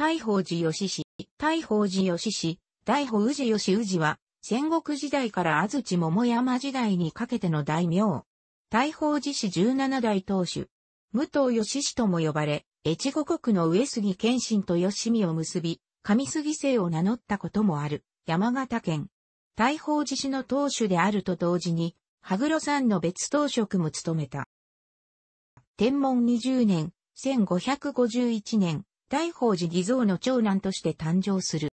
大宝寺義氏、大宝寺義氏、大宝寺義氏は、戦国時代から安土桃山時代にかけての大名。大宝寺氏17代当主。武藤義氏とも呼ばれ、越後国の上杉謙信と吉見を結び、上杉姓を名乗ったこともある、山形県。大宝寺氏の当主であると同時に、羽黒山の別当職も務めた。天文20年、1551年、大宝寺偽造の長男として誕生する。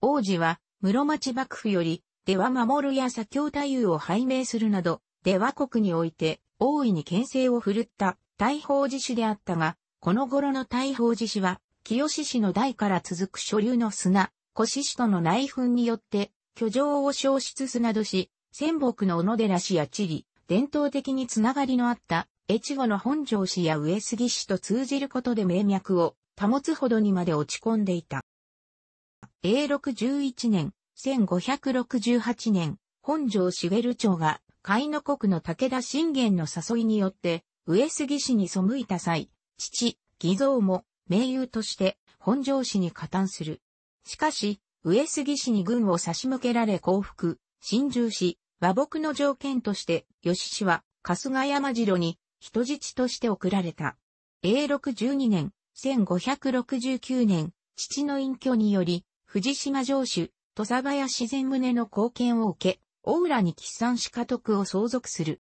王子は、室町幕府より、出羽守や左京太夫を拝命するなど、出羽国において、大いに牽制を振るった大宝寺氏であったが、この頃の大宝寺氏は、清志氏の代から続く所流の砂、古志氏との内紛によって、居城を消失すなどし、仙北の小野寺氏や地理、伝統的につながりのあった、越後の本庄氏や上杉氏と通じることで名脈を保つほどにまで落ち込んでいた。A611 年、1568年、本城茂町が、海の国の武田信玄の誘いによって、上杉氏に背いた際、父、偽造も、名優として、本城氏に加担する。しかし、上杉氏に軍を差し向けられ降伏、侵入し、和睦の条件として、吉氏は、春日山城に、人質として送られた。A612 年、1569年、父の隠居により、藤島城主、土佐林然宗の貢献を受け、大浦に喫産し家督を相続する。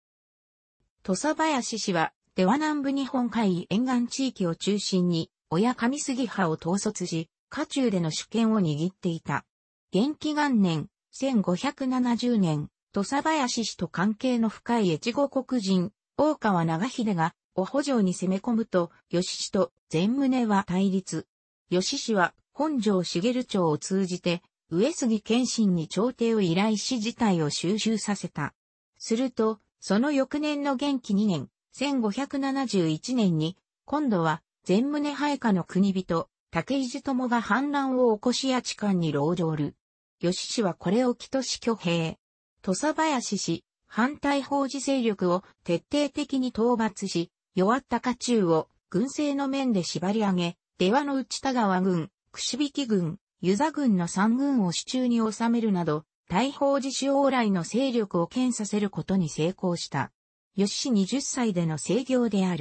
土佐林氏は、出羽南部日本海沿岸地域を中心に、親上杉派を統率し、家中での主権を握っていた。元気元年、1570年、土佐林氏と関係の深い越後国人、大川長秀がお補城に攻め込むと、吉氏と全宗は対立。吉氏は本城茂町を通じて、上杉謙信に朝廷を依頼し事態を収集させた。すると、その翌年の元気2年、1571年に、今度は全宗配下の国人、竹井寺友が反乱を起こし八官に牢状る。吉氏はこれを木とし挙兵。土佐林氏、反対法治勢力を徹底的に討伐し、弱った家中を軍政の面で縛り上げ、出羽の内田川軍、串引軍、湯座軍の三軍を手中に収めるなど、大砲自主往来の勢力を兼させることに成功した。吉氏20歳での制業である。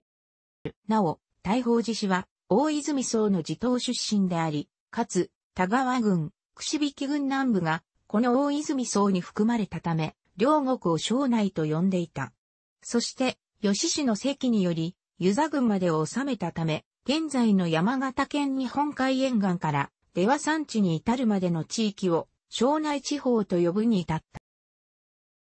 なお、大砲自主は、大泉荘の地頭出身であり、かつ、田川軍、串引軍南部が、この大泉荘に含まれたため、両国を省内と呼んでいた。そして、吉氏の席により、湯沢郡までを治めたため、現在の山形県日本海沿岸から、出羽山地に至るまでの地域を、庄内地方と呼ぶに至っ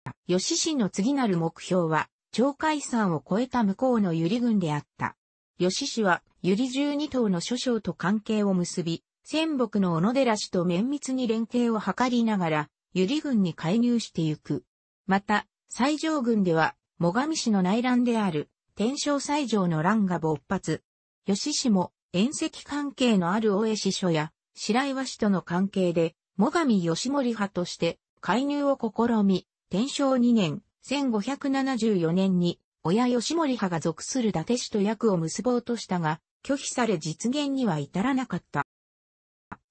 た。吉氏の次なる目標は、鳥海山を越えた向こうの百合郡であった。吉氏は、百合十二島の諸将と関係を結び、仙北の小野寺氏と綿密に連携を図りながら、百合郡に介入してゆく。また、西条郡では、最上市の内乱である天正斎場の乱が勃発。吉氏も縁石関係のある大江氏所や白岩氏との関係で、最上義盛派として介入を試み、天正2年、1574年に、親義盛派が属する伊達氏と役を結ぼうとしたが、拒否され実現には至らなかった。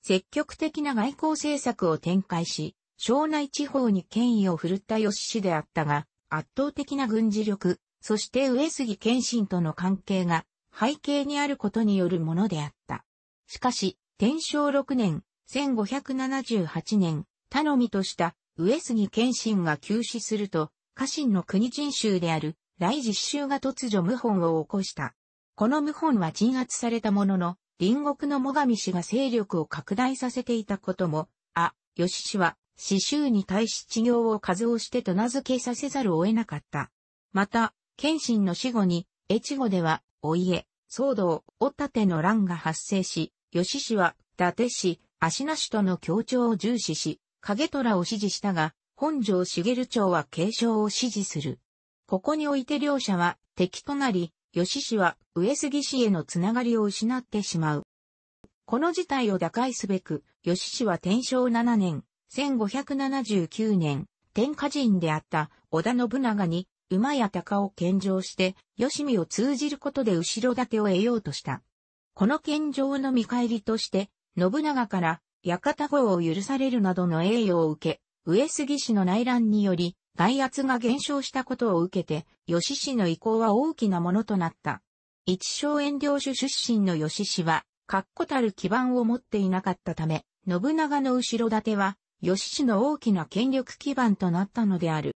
積極的な外交政策を展開し、庄内地方に権威を振るった吉氏であったが、圧倒的な軍事力、そして上杉謙信との関係が背景にあることによるものであった。しかし、天正6年、1578年、頼みとした上杉謙信が急死すると、家臣の国人衆である来実衆が突如謀反を起こした。この謀反は鎮圧されたものの、隣国の最上氏が勢力を拡大させていたことも、あ、吉氏は刺繍に対し治療を数をしてと名付けさせざるを得なかった。また、謙信の死後に、越後では、お家、騒動、おたての乱が発生し、吉氏は、伊達氏、足名氏との協調を重視し、影虎を支持したが、本城茂町は継承を支持する。ここにおいて両者は敵となり、吉氏は上杉氏へのつながりを失ってしまう。この事態を打開すべく、吉氏は天正7年、1579年、天下人であった織田信長に馬や鷹を献上して、吉見を通じることで後ろ盾を得ようとした。この献上の見返りとして、信長から館号を許されるなどの栄誉を受け、上杉氏の内乱により、外圧が減少したことを受けて、吉氏の意向は大きなものとなった。一小遠領主出身の吉氏は、確固たる基盤を持っていなかったため、信長の後ろ盾は、義氏の大きな権力基盤となったのである。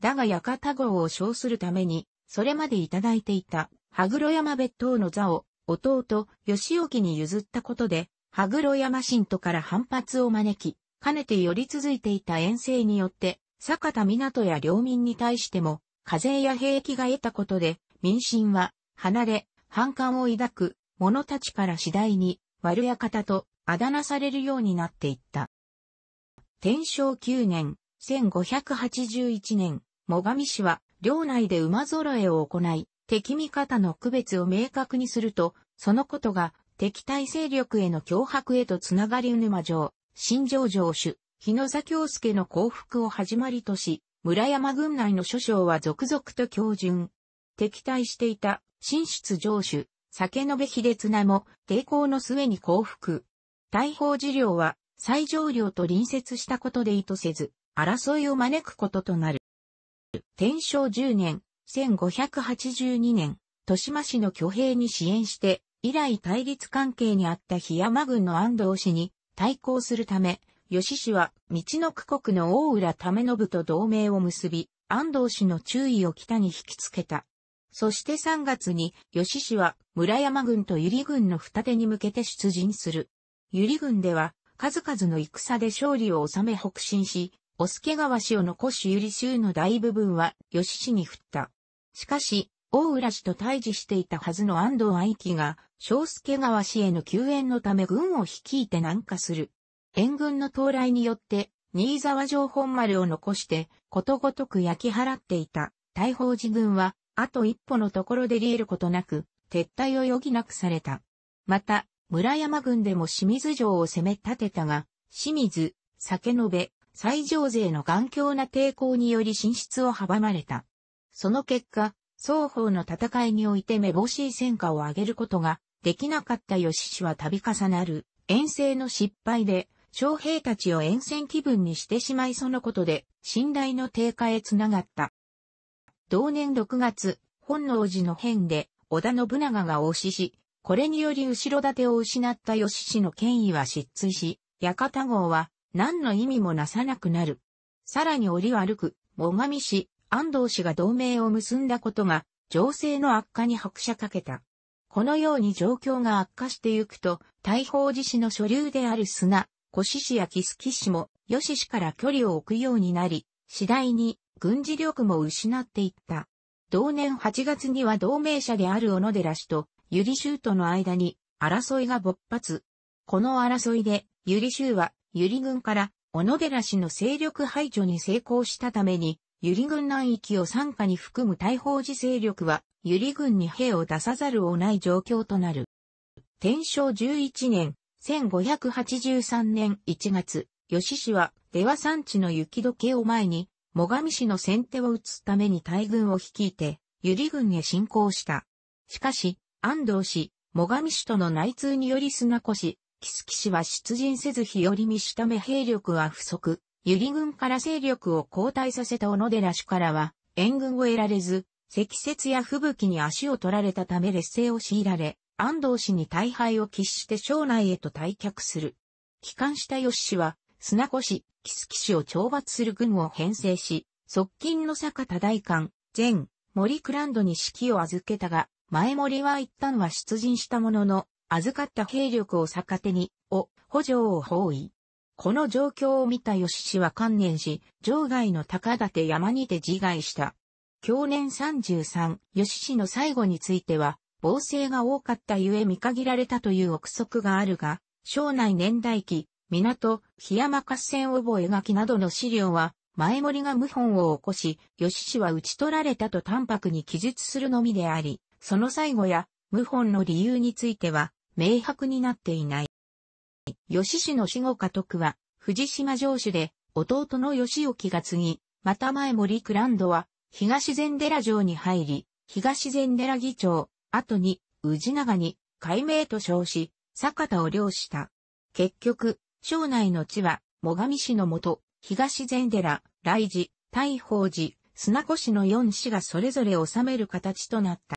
だが館号を称するために、それまでいただいていた、羽黒山別当の座を、弟、義沖に譲ったことで、羽黒山信徒から反発を招き、かねてより続いていた遠征によって、坂田港や領民に対しても、課税や兵役が得たことで、民心は、離れ、反感を抱く、者たちから次第に、悪館と、あだなされるようになっていった。天正9年、1581年、最上氏は、領内で馬揃えを行い、敵味方の区別を明確にすると、そのことが敵対勢力への脅迫へとつながり沼城、新城城主、日野崎京介の降伏を始まりとし、村山軍内の諸将は続々と教順。敵対していた、新出城主、酒延秀綱も抵抗の末に降伏。大砲事業は最上領と隣接したことで意図せず、争いを招くこととなる。天正10年、1582年、豊島氏の挙兵に支援して、以来対立関係にあった檜山軍の安藤氏に対抗するため、吉氏は、道の区国の大浦為信と同盟を結び、安藤氏の注意を北に引きつけた。そして3月に、吉氏は、村山軍と百合軍の二手に向けて出陣する。百合軍では、数々の戦で勝利を収め北進し、オスケ川氏を残し百合州の大部分は吉氏に振った。しかし、大浦氏と対峙していたはずの安藤愛希が、小助川氏への救援のため軍を率いて南下する。援軍の到来によって、新沢城本丸を残して、ことごとく焼き払っていた、大宝寺軍は、あと一歩のところで利えることなく、撤退を余儀なくされた。また、村山軍でも清水城を攻め立てたが、清水、酒延べ、西条勢の頑強な抵抗により進出を阻まれた。その結果、双方の戦いにおいてめぼしい戦果を上げることができなかった吉氏は度重なる遠征の失敗で、将兵たちを沿線気分にしてしまいそのことで、信頼の低下へつながった。同年6月、本能寺の変で、織田信長が応しし、これにより後ろ盾を失った義氏の権威は失墜し、館号は何の意味もなさなくなる。さらに折り悪く、最上氏、安藤氏が同盟を結んだことが、情勢の悪化に拍車かけた。このように状況が悪化してゆくと、大宝寺氏の所流である砂、越氏や木月氏も、吉氏から距離を置くようになり、次第に軍事力も失っていった。同年8月には同盟者である小野寺氏とユリ州との間に争いが勃発。この争いで、ユリ州は、ユリ軍から、小野寺氏の勢力排除に成功したために、ユリ軍南域を参加に含む大砲寺勢力は、ユリ軍に兵を出さざるをない状況となる。天正11年、1583年1月、吉氏は、出羽山地の雪解けを前に、最上氏の先手を打つために大軍を率いて、ユリ軍へ侵攻した。しかし、安藤氏、最上氏との内通により砂子氏、木月氏は出陣せず日和見しため兵力は不足、百合軍から勢力を交代させた小野寺氏からは、援軍を得られず、積雪や吹雪に足を取られたため劣勢を強いられ、安藤氏に大敗を喫して省内へと退却する。帰還した吉氏は、砂子氏、木月氏を懲罰する軍を編成し、側近の坂田大官、前、森クランドに指揮を預けたが、前森は一旦は出陣したものの、預かった兵力を逆手に、を、補助を包囲。この状況を見た吉氏は観念し、城外の高館山にて自害した。去年33、吉氏の最後については、暴政が多かったゆえ見限られたという憶測があるが、省内年代記、港、檜山合戦覚え書きなどの資料は、前森が謀反を起こし、吉氏は討ち取られたと淡白に記述するのみであり、その最後や謀反の理由については明白になっていない。吉氏の死後家督は藤島城主で弟の吉沖が継ぎ、また前森クランドは東禅寺城に入り、東禅寺議長、後に宇治長に改名と称し、坂田を領した。結局、省内の地は、最上市のもと、東禅寺、雷寺、大宝寺、砂子市の四市がそれぞれ治める形となった。